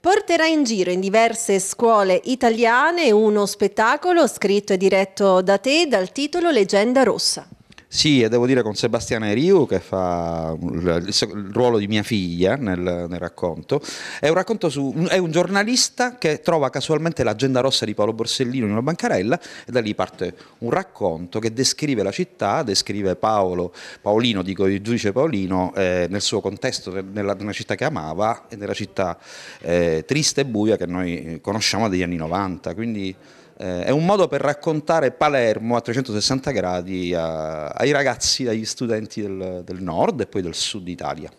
porterà in giro in diverse scuole italiane uno spettacolo scritto e diretto da te dal titolo Leggenda Rossa. Sì, e devo dire con Sebastiana Eriu che fa il ruolo di mia figlia nel, nel racconto. È un, racconto su, è un giornalista che trova casualmente l'agenda rossa di Paolo Borsellino in una bancarella e da lì parte un racconto che descrive la città, descrive Paolo, Paolino, dico il giudice Paolino, eh, nel suo contesto, nella, nella, città che amava e nella città eh, triste e buia che noi conosciamo degli anni 90. Quindi eh, è un modo per raccontare Palermo a 360 gradi a, ai ragazzi, agli studenti del, del nord e poi del sud Italia.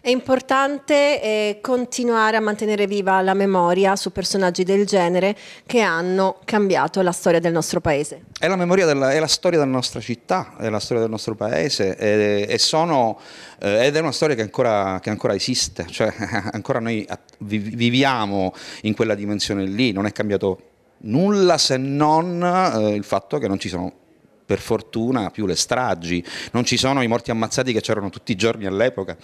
È importante eh, continuare a mantenere viva la memoria su personaggi del genere che hanno cambiato la storia del nostro paese. È la, della, è la storia della nostra città, è la storia del nostro paese e, e sono, eh, ed è una storia che ancora, che ancora esiste, cioè ancora noi viviamo in quella dimensione lì, non è cambiato nulla se non eh, il fatto che non ci sono per fortuna più le stragi, non ci sono i morti ammazzati che c'erano tutti i giorni all'epoca,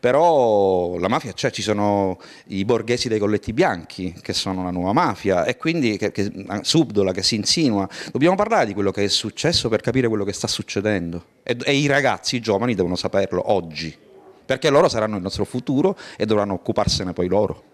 però la mafia c'è, ci sono i borghesi dei colletti bianchi che sono la nuova mafia e quindi che, che, subdola, che si insinua. Dobbiamo parlare di quello che è successo per capire quello che sta succedendo e, e i ragazzi, i giovani devono saperlo oggi, perché loro saranno il nostro futuro e dovranno occuparsene poi loro.